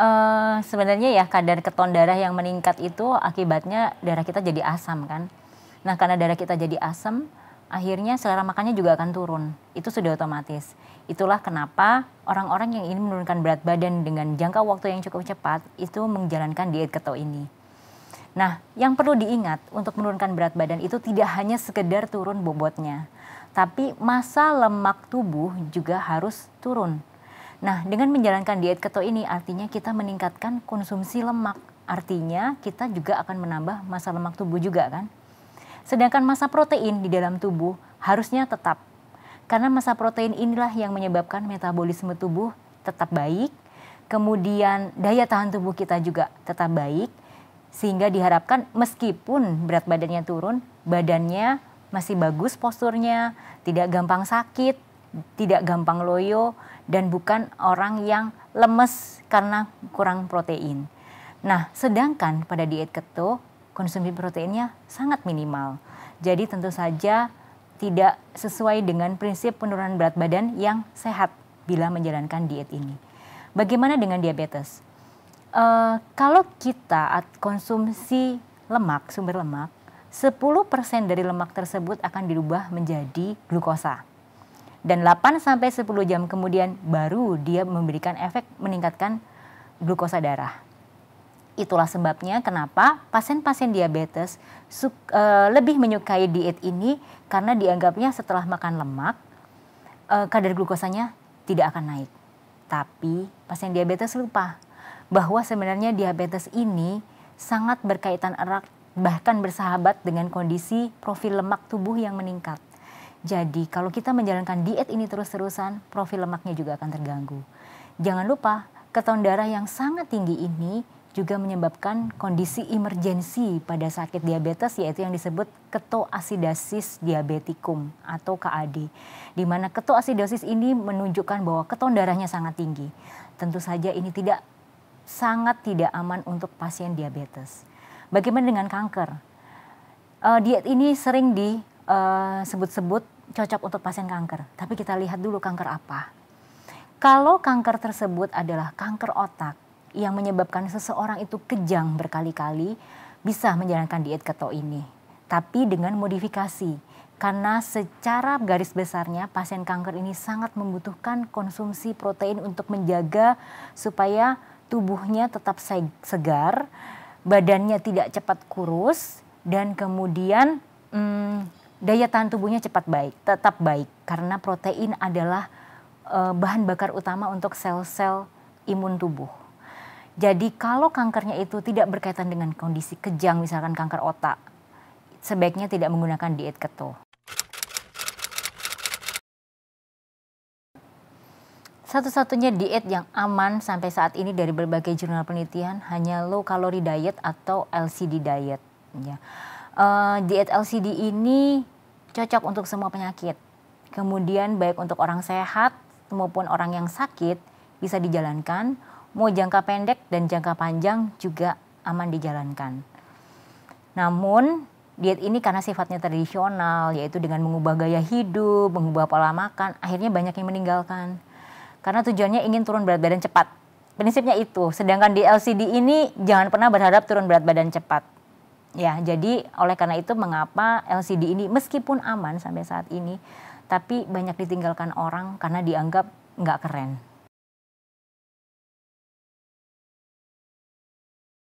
Uh, sebenarnya ya kadar keton darah yang meningkat itu akibatnya darah kita jadi asam kan. Nah karena darah kita jadi asam, akhirnya selera makannya juga akan turun. Itu sudah otomatis. Itulah kenapa orang-orang yang ingin menurunkan berat badan dengan jangka waktu yang cukup cepat itu menjalankan diet keto ini. Nah, yang perlu diingat untuk menurunkan berat badan itu tidak hanya sekedar turun bobotnya, tapi masa lemak tubuh juga harus turun. Nah, dengan menjalankan diet keto ini artinya kita meningkatkan konsumsi lemak. Artinya kita juga akan menambah masa lemak tubuh juga kan? Sedangkan masa protein di dalam tubuh harusnya tetap. Karena masa protein inilah yang menyebabkan metabolisme tubuh tetap baik, kemudian daya tahan tubuh kita juga tetap baik, sehingga diharapkan meskipun berat badannya turun, badannya masih bagus posturnya, tidak gampang sakit, tidak gampang loyo, dan bukan orang yang lemes karena kurang protein. Nah, sedangkan pada diet keto, konsumsi proteinnya sangat minimal. Jadi tentu saja tidak sesuai dengan prinsip penurunan berat badan yang sehat bila menjalankan diet ini. Bagaimana dengan diabetes? uh, kalau kita konsumsi lemak, sumber lemak, 10% dari lemak tersebut akan dirubah menjadi glukosa. Dan 8 sampai 10 jam kemudian baru dia memberikan efek meningkatkan glukosa darah. Itulah sebabnya kenapa pasien-pasien diabetes suk, uh, lebih menyukai diet ini karena dianggapnya setelah makan lemak uh, kadar glukosanya tidak akan naik. Tapi pasien diabetes lupa bahwa sebenarnya diabetes ini sangat berkaitan erat bahkan bersahabat dengan kondisi profil lemak tubuh yang meningkat. Jadi kalau kita menjalankan diet ini terus-terusan, profil lemaknya juga akan terganggu. Jangan lupa, keton darah yang sangat tinggi ini juga menyebabkan kondisi emergensi pada sakit diabetes yaitu yang disebut ketoasidosis diabetikum atau KAD. Di mana ketoasidosis ini menunjukkan bahwa keton darahnya sangat tinggi. Tentu saja ini tidak sangat tidak aman untuk pasien diabetes. Bagaimana dengan kanker? Uh, diet ini sering disebut-sebut eh, cocok untuk pasien kanker, tapi kita lihat dulu kanker apa. Kalau kanker tersebut adalah kanker otak yang menyebabkan seseorang itu kejang berkali-kali, bisa menjalankan diet keto ini, tapi dengan modifikasi. Karena secara garis besarnya pasien kanker ini sangat membutuhkan konsumsi protein untuk menjaga supaya tubuhnya tetap segar, badannya tidak cepat kurus, dan kemudian hmm, daya tahan tubuhnya cepat baik, tetap baik karena protein adalah uh, bahan bakar utama untuk sel-sel imun tubuh. Jadi kalau kankernya itu tidak berkaitan dengan kondisi kejang misalkan kanker otak, sebaiknya tidak menggunakan diet keto. Satu-satunya diet yang aman sampai saat ini dari berbagai jurnal penelitian hanya low calorie diet atau LCD diet. Ya. Uh, diet LCD ini cocok untuk semua penyakit. Kemudian baik untuk orang sehat maupun orang yang sakit bisa dijalankan. Mau jangka pendek dan jangka panjang juga aman dijalankan. Namun diet ini karena sifatnya tradisional yaitu dengan mengubah gaya hidup, mengubah pola makan, akhirnya banyak yang meninggalkan karena tujuannya ingin turun berat badan cepat. Prinsipnya itu. Sedangkan di LCD ini jangan pernah berharap turun berat badan cepat. Ya, jadi oleh karena itu mengapa LCD ini meskipun aman sampai saat ini, tapi banyak ditinggalkan orang karena dianggap nggak keren.